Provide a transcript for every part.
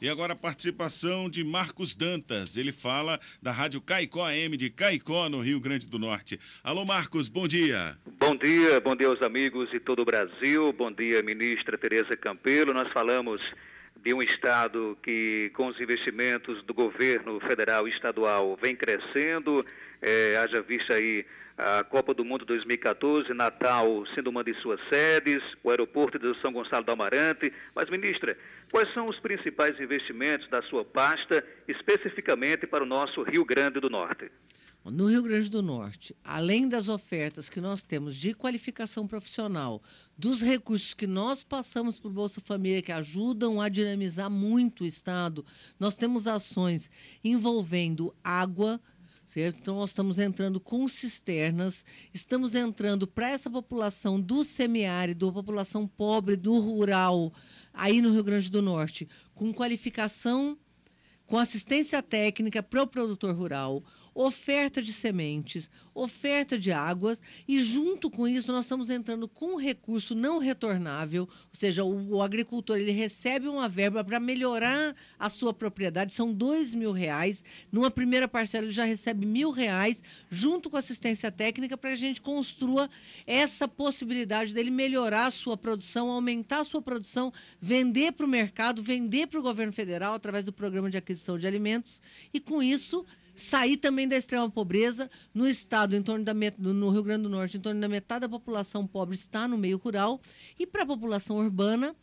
E agora a participação de Marcos Dantas. Ele fala da Rádio Caicó AM de Caicó, no Rio Grande do Norte. Alô, Marcos, bom dia. Bom dia, bom dia aos amigos de todo o Brasil. Bom dia, ministra Tereza Campelo. Nós falamos de um Estado que, com os investimentos do governo federal e estadual, vem crescendo, é, haja vista aí a Copa do Mundo 2014, Natal sendo uma de suas sedes, o aeroporto de São Gonçalo do Amarante. Mas, ministra, quais são os principais investimentos da sua pasta, especificamente para o nosso Rio Grande do Norte? no Rio Grande do Norte, além das ofertas que nós temos de qualificação profissional, dos recursos que nós passamos para o Bolsa Família, que ajudam a dinamizar muito o Estado, nós temos ações envolvendo água, certo? Então, nós estamos entrando com cisternas, estamos entrando para essa população do semiárido, a população pobre, do rural, aí no Rio Grande do Norte, com qualificação, com assistência técnica para o produtor rural oferta de sementes, oferta de águas, e junto com isso nós estamos entrando com um recurso não retornável, ou seja, o, o agricultor ele recebe uma verba para melhorar a sua propriedade, são dois mil reais, numa primeira parcela ele já recebe mil reais, junto com assistência técnica, para a gente construa essa possibilidade dele melhorar a sua produção, aumentar a sua produção, vender para o mercado, vender para o governo federal através do programa de aquisição de alimentos, e com isso sair também da extrema pobreza no estado em torno da no Rio Grande do Norte em torno da metade da população pobre está no meio rural e para a população urbana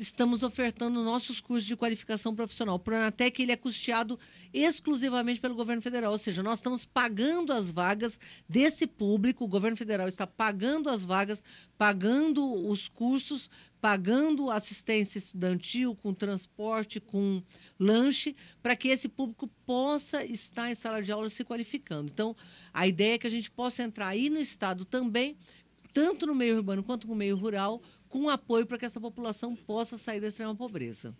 estamos ofertando nossos cursos de qualificação profissional. O Pronatec ele é custeado exclusivamente pelo governo federal, ou seja, nós estamos pagando as vagas desse público, o governo federal está pagando as vagas, pagando os cursos, pagando assistência estudantil, com transporte, com lanche, para que esse público possa estar em sala de aula se qualificando. Então, a ideia é que a gente possa entrar aí no Estado também, tanto no meio urbano quanto no meio rural, com apoio para que essa população possa sair da extrema pobreza.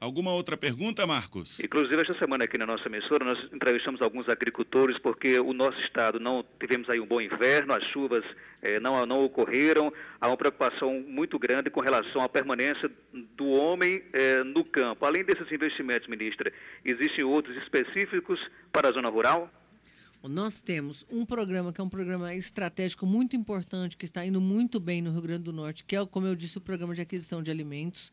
Alguma outra pergunta, Marcos? Inclusive, esta semana aqui na nossa emissora, nós entrevistamos alguns agricultores, porque o nosso estado não tivemos aí um bom inverno, as chuvas eh, não, não ocorreram. Há uma preocupação muito grande com relação à permanência do homem eh, no campo. Além desses investimentos, ministra, existem outros específicos para a zona rural? Nós temos um programa que é um programa estratégico muito importante, que está indo muito bem no Rio Grande do Norte, que é, como eu disse, o programa de aquisição de alimentos,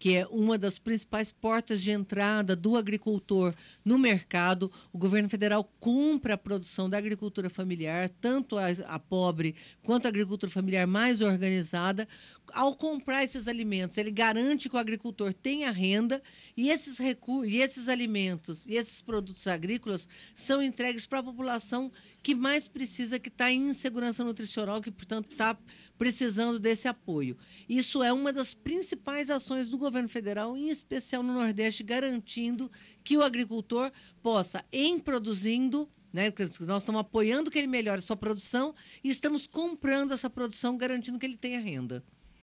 que é uma das principais portas de entrada do agricultor no mercado. O governo federal compra a produção da agricultura familiar, tanto a, a pobre quanto a agricultura familiar mais organizada. Ao comprar esses alimentos, ele garante que o agricultor tenha renda e esses e esses alimentos e esses produtos agrícolas são entregues para a população que mais precisa, que está em insegurança nutricional, que, portanto, está precisando desse apoio. Isso é uma das principais ações do governo federal, em especial no Nordeste, garantindo que o agricultor possa, em produzindo, né? nós estamos apoiando que ele melhore sua produção e estamos comprando essa produção, garantindo que ele tenha renda.